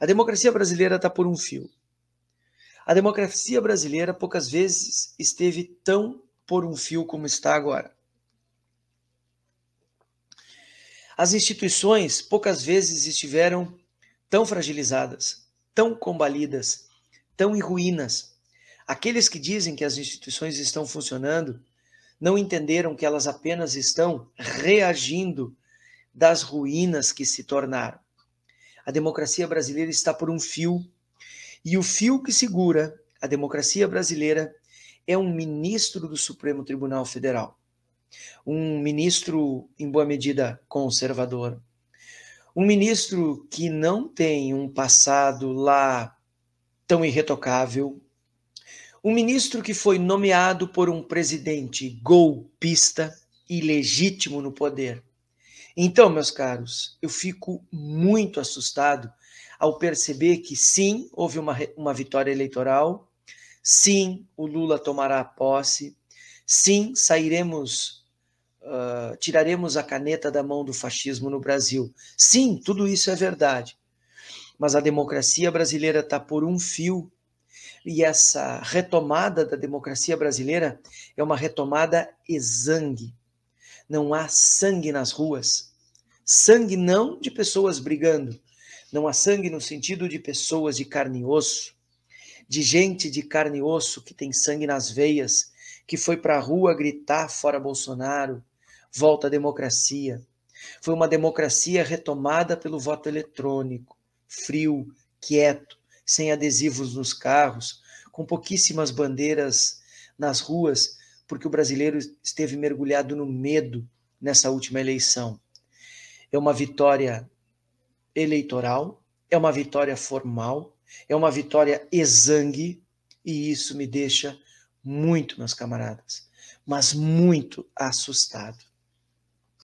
A democracia brasileira está por um fio. A democracia brasileira poucas vezes esteve tão por um fio como está agora. As instituições poucas vezes estiveram tão fragilizadas, tão combalidas, tão em ruínas. Aqueles que dizem que as instituições estão funcionando não entenderam que elas apenas estão reagindo das ruínas que se tornaram a democracia brasileira está por um fio. E o fio que segura a democracia brasileira é um ministro do Supremo Tribunal Federal. Um ministro, em boa medida, conservador. Um ministro que não tem um passado lá tão irretocável. Um ministro que foi nomeado por um presidente golpista, ilegítimo no poder então, meus caros, eu fico muito assustado ao perceber que sim, houve uma, uma vitória eleitoral, sim, o Lula tomará a posse, sim, sairemos, uh, tiraremos a caneta da mão do fascismo no Brasil. Sim, tudo isso é verdade. Mas a democracia brasileira está por um fio e essa retomada da democracia brasileira é uma retomada exangue. Não há sangue nas ruas. Sangue não de pessoas brigando. Não há sangue no sentido de pessoas de carne e osso, de gente de carne e osso que tem sangue nas veias, que foi para a rua gritar fora Bolsonaro, volta à democracia. Foi uma democracia retomada pelo voto eletrônico, frio, quieto, sem adesivos nos carros, com pouquíssimas bandeiras nas ruas, porque o brasileiro esteve mergulhado no medo nessa última eleição. É uma vitória eleitoral, é uma vitória formal, é uma vitória exangue, e isso me deixa muito, meus camaradas, mas muito assustado.